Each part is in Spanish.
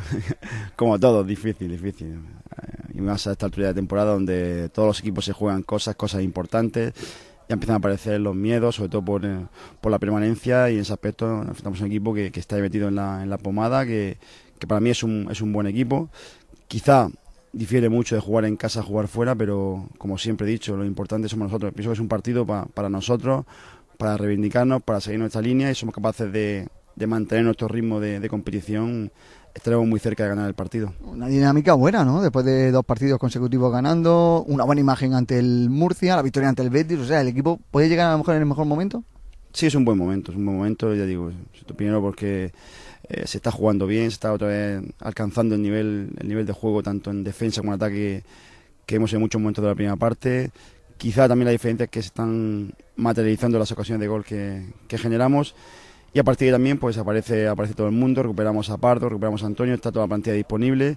como todo, difícil, difícil. Eh, y más a esta altura de temporada donde todos los equipos se juegan cosas, cosas importantes. Ya empiezan a aparecer los miedos, sobre todo por, eh, la permanencia. Y en ese aspecto, estamos un equipo que, está metido en la, pomada, que, para mí es un, es un buen equipo. Quizá difiere mucho de jugar en casa a jugar fuera, pero como siempre he dicho, lo importante somos nosotros. Pienso que es un partido para nosotros, para reivindicarnos, para seguir nuestra línea y somos capaces de, de mantener nuestro ritmo de, de competición estaremos muy cerca de ganar el partido. Una dinámica buena, ¿no? Después de dos partidos consecutivos ganando, una buena imagen ante el Murcia, la victoria ante el Betis, o sea, el equipo puede llegar a lo mejor en el mejor momento. Sí, es un buen momento, es un buen momento, ya digo, primero porque eh, se está jugando bien, se está otra vez alcanzando el nivel, el nivel de juego tanto en defensa como en ataque que hemos en muchos momentos de la primera parte. Quizá también la diferencia es que se están materializando las ocasiones de gol que generamos y a partir de también pues aparece, aparece todo el mundo, recuperamos a Pardo, recuperamos a Antonio, está toda la plantilla disponible.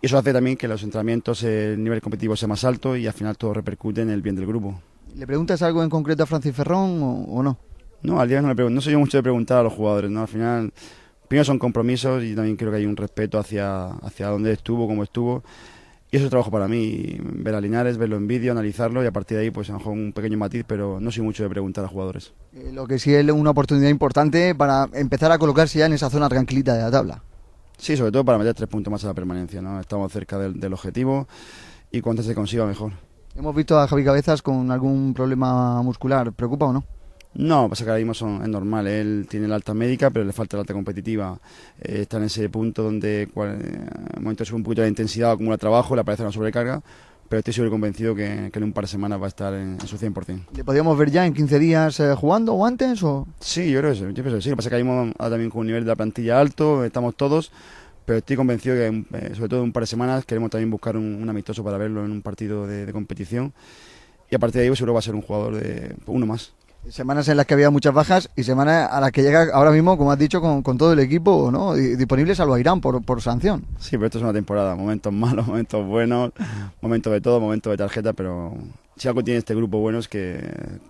Y eso hace también que los entrenamientos, el nivel competitivo sea más alto y al final todo repercute en el bien del grupo. ¿Le preguntas algo en concreto a Francis Ferrón o, no? No, al día no le pregunto. No soy yo mucho de preguntar a los jugadores, ¿no? Al final, primero son compromisos y también creo que hay un respeto hacia, hacia dónde estuvo, cómo estuvo. Y eso es trabajo para mí, ver a Linares, verlo en vídeo, analizarlo y a partir de ahí, pues a lo mejor un pequeño matiz, pero no soy mucho de preguntar a jugadores. Eh, lo que sí es una oportunidad importante para empezar a colocarse ya en esa zona tranquilita de la tabla. Sí, sobre todo para meter tres puntos más a la permanencia, ¿no? Estamos cerca del, objetivo y cuanto se consiga mejor. Hemos visto a Javi Cabezas con algún problema muscular, ¿preocupa o no? No, pasa que ahora mismo es normal. Él tiene la alta médica, pero le falta la alta competitiva. Eh, está en ese punto donde cual, el eh, momento un poquito de intensidad, acumula trabajo, le aparece una sobrecarga. Pero estoy súper convencido que, en un par de semanas va a estar en, su 100%. ¿Le podríamos ver ya en 15 días eh, jugando o antes? O? Sí, yo creo que sí. Lo pasa que ahora mismo también con un nivel de la plantilla alto, estamos todos pero estoy convencido que sobre todo en un par de semanas queremos también buscar un, amistoso para verlo en un partido de, competición y a partir de ahí pues, seguro va a ser un jugador de uno más semanas en las que había muchas bajas y semanas a las que llega ahora mismo, como has dicho, con, todo el equipo ¿no? disponible, salvo a Irán por, por sanción. Sí, pero esto es una temporada, momentos malos, momentos buenos, momentos de todo, momentos de tarjeta, pero si algo tiene este grupo bueno es que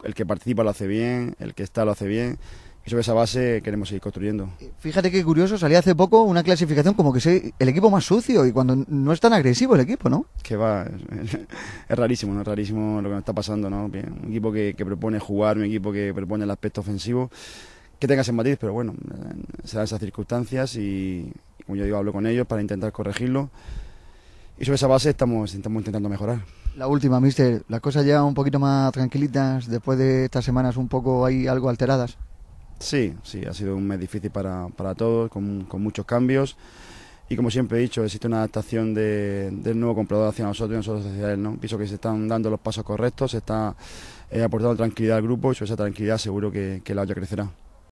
el que participa lo hace bien, el que está lo hace bien y sobre esa base queremos seguir construyendo. Eh, fíjate qué curioso, salía hace poco una clasificación como que es el equipo más sucio y cuando no es tan agresivo el equipo, ¿no? Que va, es, rarísimo, Es rarísimo lo que nos está pasando, ¿no? Un equipo que, propone jugar, un equipo que propone el aspecto ofensivo, que tengas en matiz, pero bueno, eh, serán esas circunstancias y, como yo digo, hablo con ellos para intentar corregirlo y sobre esa base estamos, estamos intentando mejorar. La última, mister, las cosas ya un poquito más tranquilitas después de estas semanas un poco hay algo alteradas. Sí, sí, ha sido un mes difícil para, todos, con, muchos cambios. Y como siempre he dicho, existe una adaptación del nuevo comprador hacia nosotros y nosotros hacia sociedades. ¿no? Pienso que se están dando los pasos correctos, se está eh, aportando tranquilidad al grupo y esa tranquilidad seguro que, que la olla crecerá.